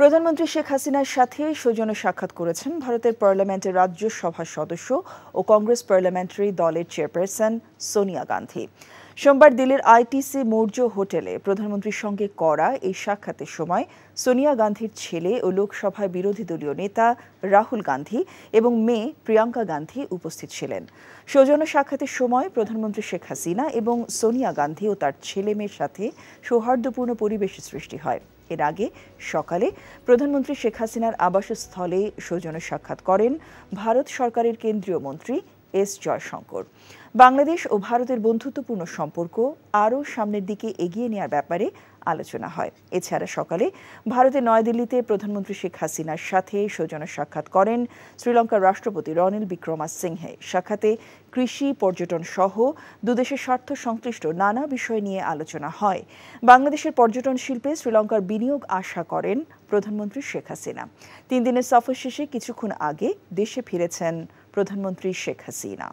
প্রধানমন্ত্রী শেখ হাসিনার সাথে সৌজন্য সাক্ষাৎ করেছেন ভারতের পার্লামেন্টের রাজ্যসভার সদস্য ও কংগ্রেস পার্লামেন্টারি দলের চেয়ারপারসন সোনিয়া গান্ধী সোমবার দিল্লির আইটিসি মৌর্য হোটেলে প্রধানমন্ত্রীর সঙ্গে করা এই সাক্ষাতের সময় সোনিয়া গান্ধীর ছেলে ও লোকসভায় বিরোধী দলীয় নেতা রাহুল গান্ধী এবং মেয়ে প্রিয়াঙ্কা গান্ধী উপস্থিত ছিলেন সৌজন্য সাক্ষাতের সময় প্রধানমন্ত্রী শেখ হাসিনা এবং সোনিয়া গান্ধী ও তার ছেলে মেয়ের সাথে সৌহার্দ্যপূর্ণ পরিবেশ সৃষ্টি হয় এর আগে সকালে প্রধানমন্ত্রী শেখ হাসিনার আবাসস্থলে সৌজন্য সাক্ষাৎ করেন ভারত সরকারের কেন্দ্রীয় মন্ত্রী এস জয়শঙ্কর বাংলাদেশ ও ভারতের বন্ধুত্বপূর্ণ সম্পর্ক আরও সামনের দিকে এগিয়ে নেওয়ার ব্যাপারে আলোচনা হয় এছাড়া সকালে ভারতের নয়াদিল্লিতে প্রধানমন্ত্রী শেখ হাসিনার সাথে সৌজন্য সাক্ষাৎ করেন শ্রীলঙ্কার রাষ্ট্রপতি রনিল বিক্রমা সিংহে সাক্ষাতে কৃষি পর্যটন সহ দুদেশের স্বার্থ সংশ্লিষ্ট নানা বিষয় নিয়ে আলোচনা হয় বাংলাদেশের পর্যটন শিল্পে শ্রীলঙ্কার বিনিয়োগ আশা করেন প্রধানমন্ত্রী শেখ হাসিনা তিন দিনের সফর শেষে কিছুক্ষণ আগে দেশে ফিরেছেন প্রধানমন্ত্রী শেখ হাসিনা